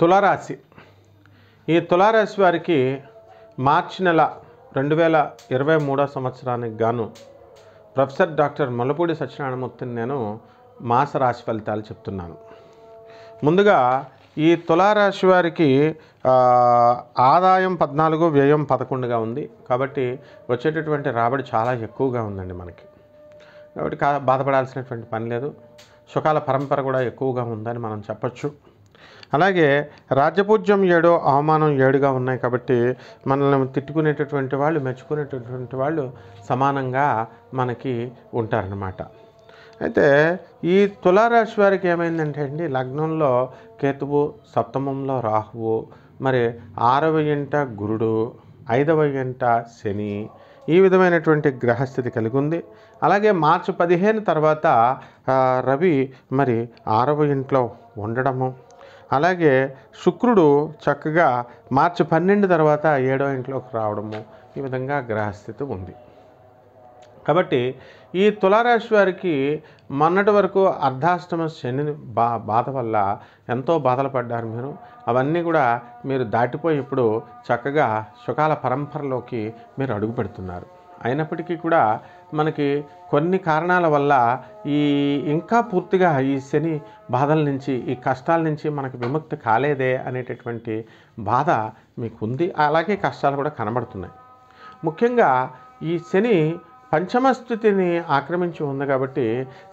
తులారాశి ఈ తులారాశి వారికి మార్చి నెల రెండు వేల ఇరవై మూడో సంవత్సరానికి గాను ప్రొఫెసర్ డాక్టర్ మల్లపూడి సత్యనారాయణమూర్తిని నేను మాస రాశి ఫలితాలు చెప్తున్నాను ముందుగా ఈ తులారాశి వారికి ఆదాయం పద్నాలుగు వ్యయం పదకొండుగా ఉంది కాబట్టి వచ్చేటటువంటి రాబడి చాలా ఎక్కువగా ఉందండి మనకి కాబట్టి బాధపడాల్సినటువంటి పని లేదు సుఖాల పరంపర కూడా ఎక్కువగా ఉందని మనం చెప్పచ్చు అలాగే రాజపూజ్యం ఏడో అవమానం ఏడుగా ఉన్నాయి కాబట్టి మనల్ని తిట్టుకునేటటువంటి వాళ్ళు మెచ్చుకునేటటువంటి వాళ్ళు సమానంగా మనకి ఉంటారనమాట అయితే ఈ తులారాశి వారికి ఏమైందంటే అండి లగ్నంలో కేతువు సప్తమంలో రాహువు మరి ఆరవ ఇంట గురుడు ఐదవ ఇంట శని ఈ విధమైనటువంటి గ్రహస్థితి కలిగి ఉంది అలాగే మార్చి పదిహేను తర్వాత రవి మరి ఆరవ ఇంట్లో ఉండడము అలాగే శుక్రుడు చక్కగా మార్చి పన్నెండు తర్వాత ఏడో ఇంట్లోకి రావడము ఈ విధంగా గ్రహస్థితి ఉంది కాబట్టి ఈ తులారాశి వారికి మొన్నటి వరకు అర్ధాష్టమ శని బా బాధ వల్ల ఎంతో బాధలు పడ్డారు మీరు అవన్నీ కూడా మీరు దాటిపోయి ఇప్పుడు చక్కగా సుఖాల పరంపరలోకి మీరు అడుగు అయినప్పటికీ కూడా మనకి కొన్ని కారణాల వల్ల ఈ ఇంకా పూర్తిగా ఈ శని బాధల నుంచి ఈ కష్టాల నుంచి మనకు విముక్తి కాలేదే అనేటటువంటి బాధ మీకు ఉంది అలాగే కష్టాలు కూడా కనబడుతున్నాయి ముఖ్యంగా ఈ శని పంచమస్థుతిని ఆక్రమించి ఉంది కాబట్టి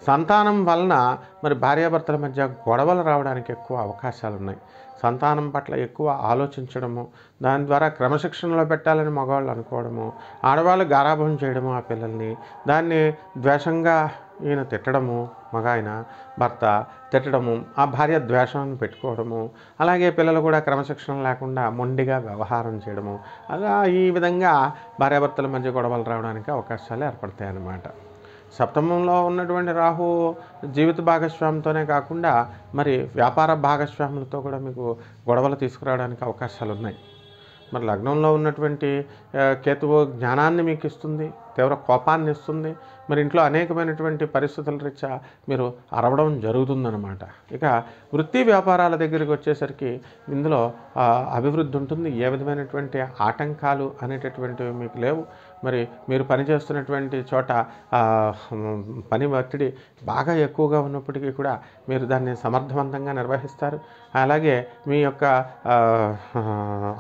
సంతానం వలన మరి భార్యాభర్తల మధ్య గొడవలు రావడానికి ఎక్కువ అవకాశాలు ఉన్నాయి సంతానం పట్ల ఎక్కువ ఆలోచించడము దాని ద్వారా క్రమశిక్షణలో పెట్టాలని మగవాళ్ళు అనుకోవడము ఆడవాళ్ళు గారాభం చేయడము ఆ పిల్లల్ని దాన్ని ద్వేషంగా ఈయన తిట్టడము మగ ఆయన భర్త తిట్టడము ఆ భార్య ద్వేషాన్ని పెట్టుకోవడము అలాగే పిల్లలు కూడా క్రమశిక్షణ లేకుండా మొండిగా వ్యవహారం చేయడము అలా ఈ విధంగా భార్యాభర్తల మధ్య గొడవలు రావడానికి అవకాశాలు ఏర్పడతాయన్నమాట సప్తమంలో ఉన్నటువంటి రాహు జీవిత భాగస్వామితోనే కాకుండా మరి వ్యాపార భాగస్వాములతో కూడా మీకు గొడవలు తీసుకురావడానికి అవకాశాలు ఉన్నాయి మరి లగ్నంలో ఉన్నటువంటి కేతువు జ్ఞానాన్ని మీకు ఇస్తుంది తీవ్ర కోపాన్ని ఇస్తుంది మరి ఇంట్లో అనేకమైనటువంటి పరిస్థితుల రీత్యా మీరు అరవడం జరుగుతుందనమాట ఇక వృత్తి వ్యాపారాల దగ్గరికి వచ్చేసరికి ఇందులో అభివృద్ధి ఉంటుంది ఏ విధమైనటువంటి ఆటంకాలు అనేటటువంటివి మీకు లేవు మరి మీరు పనిచేస్తున్నటువంటి చోట పని ఒత్తిడి బాగా ఎక్కువగా ఉన్నప్పటికీ కూడా మీరు దాన్ని సమర్థవంతంగా నిర్వహిస్తారు అలాగే మీ యొక్క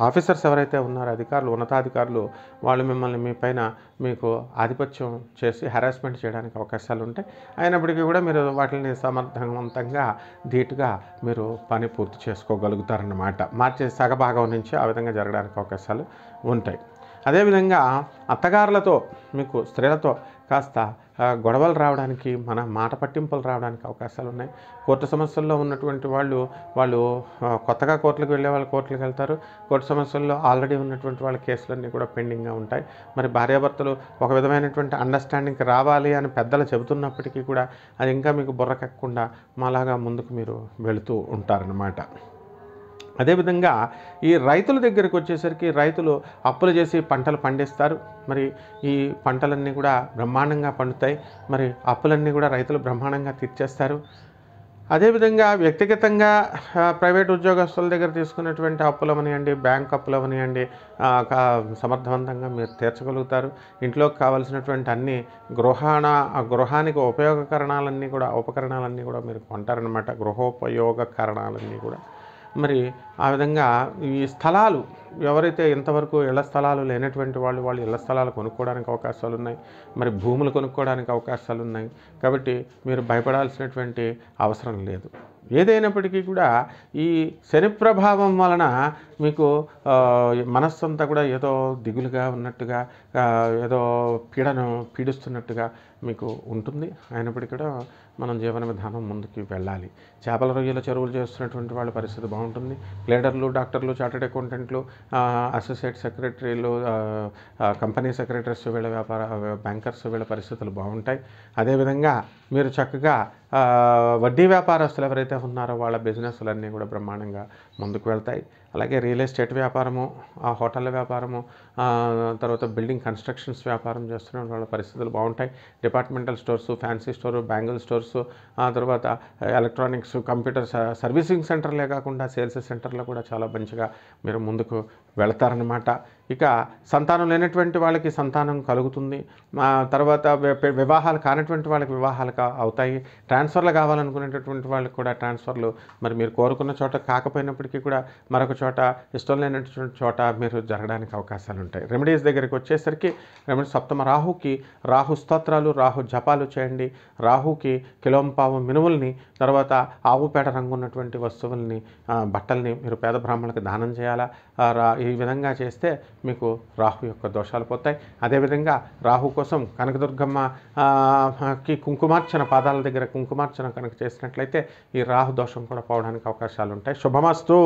ఆఫీసర్స్ ఎవరైతే ఉన్నారో అధికారులు ఉన్నతాధికారులు వాళ్ళు మిమ్మల్ని మీ పైన మీకు ఆధిపత్యం చేసి హెరాస్మెంట్ చేయడానికి అవకాశాలు ఉంటాయి అయినప్పటికీ కూడా మీరు వాటిని సమర్థవంతంగా ధీటుగా మీరు పని పూర్తి చేసుకోగలుగుతారన్నమాట మార్చి సగభాగం నుంచి ఆ విధంగా జరగడానికి అవకాశాలు ఉంటాయి అదేవిధంగా అత్తగారులతో మీకు స్త్రీలతో కాస్త గొడవలు రావడానికి మన మాట పట్టింపులు రావడానికి అవకాశాలు ఉన్నాయి కోర్టు సమస్యల్లో ఉన్నటువంటి వాళ్ళు వాళ్ళు కొత్తగా కోర్టులకు వెళ్ళే వాళ్ళు కోర్టులకు వెళ్తారు కోర్టు సమస్యల్లో ఆల్రెడీ ఉన్నటువంటి వాళ్ళ కేసులన్నీ కూడా పెండింగ్గా ఉంటాయి మరి భార్యాభర్తలు ఒక విధమైనటువంటి అండర్స్టాండింగ్కి రావాలి అని పెద్దలు చెబుతున్నప్పటికీ కూడా అది ఇంకా మీకు బుర్రకెక్కకుండా మాలాగా ముందుకు మీరు వెళుతూ ఉంటారన్నమాట అదేవిధంగా ఈ రైతుల దగ్గరికి వచ్చేసరికి రైతులు అప్పులు చేసి పంటలు పండిస్తారు మరి ఈ పంటలన్నీ కూడా బ్రహ్మాండంగా పండుతాయి మరి అప్పులన్నీ కూడా రైతులు బ్రహ్మాండంగా తీర్చేస్తారు అదేవిధంగా వ్యక్తిగతంగా ప్రైవేట్ ఉద్యోగస్తుల దగ్గర తీసుకున్నటువంటి అవనివ్వండి బ్యాంక్ అవనివ్వండి సమర్థవంతంగా మీరు తీర్చగలుగుతారు ఇంట్లోకి కావాల్సినటువంటి అన్ని గృహాణ గృహానికి ఉపయోగకరణాలన్నీ కూడా ఉపకరణాలన్నీ కూడా మీరు కొంటారనమాట గృహోపయోగకరణాలన్నీ కూడా మరి ఆ విధంగా ఈ స్థలాలు ఎవరైతే ఇంతవరకు ఇళ్ల స్థలాలు లేనటువంటి వాళ్ళు వాళ్ళు ఇళ్ల స్థలాలు కొనుక్కోవడానికి అవకాశాలు ఉన్నాయి మరి భూములు కొనుక్కోవడానికి అవకాశాలు ఉన్నాయి కాబట్టి మీరు భయపడాల్సినటువంటి అవసరం లేదు ఏదైనప్పటికీ కూడా ఈ శని ప్రభావం వలన మీకు మనస్సంతా కూడా ఏదో దిగులుగా ఉన్నట్టుగా ఏదో పీడను పీడిస్తున్నట్టుగా మీకు ఉంటుంది అయినప్పటికీ కూడా మనం జీవన విధానం ముందుకి వెళ్ళాలి చేపల రొయ్యల చెరువులు చేస్తున్నటువంటి వాళ్ళ పరిస్థితి బాగుంటుంది లీడర్లు డాక్టర్లు చార్టెడ్ అకౌంటెంట్లు అసోసియేట్ సెక్రటరీలు కంపెనీ సెక్రటరీస్ వీళ్ళ వ్యాపార బ్యాంకర్స్ వీళ్ళ పరిస్థితులు బాగుంటాయి అదేవిధంగా మీరు చక్కగా వడ్డీ వ్యాపారస్తులు ఎవరైతే ఉన్నారో వాళ్ళ బిజినెస్లన్నీ కూడా బ్రహ్మాండంగా ముందుకు వెళ్తాయి అలాగే రియల్ ఎస్టేట్ వ్యాపారము ఆ హోటళ్ళ వ్యాపారము తర్వాత బిల్డింగ్ కన్స్ట్రక్షన్స్ వ్యాపారం చేస్తున్న వాళ్ళ పరిస్థితులు బాగుంటాయి departmental stores fancy store bangle stores ఆ తర్వాత ఎలక్ట్రానిక్స్ కంప్యూటర్ సర్వీసింగ్ సెంటర్లే కాకుండా సేల్స్ సెంటర్లో కూడా చాలా మంచిగా మీరు ముందుకు వెళతారనమాట ఇక సంతానం లేనటువంటి వాళ్ళకి సంతానం కలుగుతుంది తర్వాత వివాహాలు కానటువంటి వాళ్ళకి వివాహాలు అవుతాయి ట్రాన్స్ఫర్లు కావాలనుకునేటటువంటి వాళ్ళకి కూడా ట్రాన్స్ఫర్లు మరి మీరు కోరుకున్న చోట కాకపోయినప్పటికీ కూడా మరొక చోట ఇష్టం లేనటువంటి చోట మీరు జరగడానికి అవకాశాలు ఉంటాయి రెమెడీస్ దగ్గరికి వచ్చేసరికి రెమెడీస్ సప్తమ రాహుకి రాహు స్తోత్రాలు రాహు జపాలు చేయండి రాహుకి కిలోంపావు మినుముల్ని తర్వాత ఆవుపేట రంగు ఉన్నటువంటి వస్తువుల్ని బట్టల్ని మీరు పేద బ్రాహ్మణులకు దానం చేయాలా ఈ విధంగా చేస్తే మీకు రాహు యొక్క దోషాలు పోతాయి అదేవిధంగా రాహు కోసం కనకదుర్గమ్మకి కుంకుమార్చన పాదాల దగ్గర కుంకుమార్చన కనుక చేసినట్లయితే ఈ రాహు దోషం కూడా పోవడానికి అవకాశాలు ఉంటాయి శుభమస్తు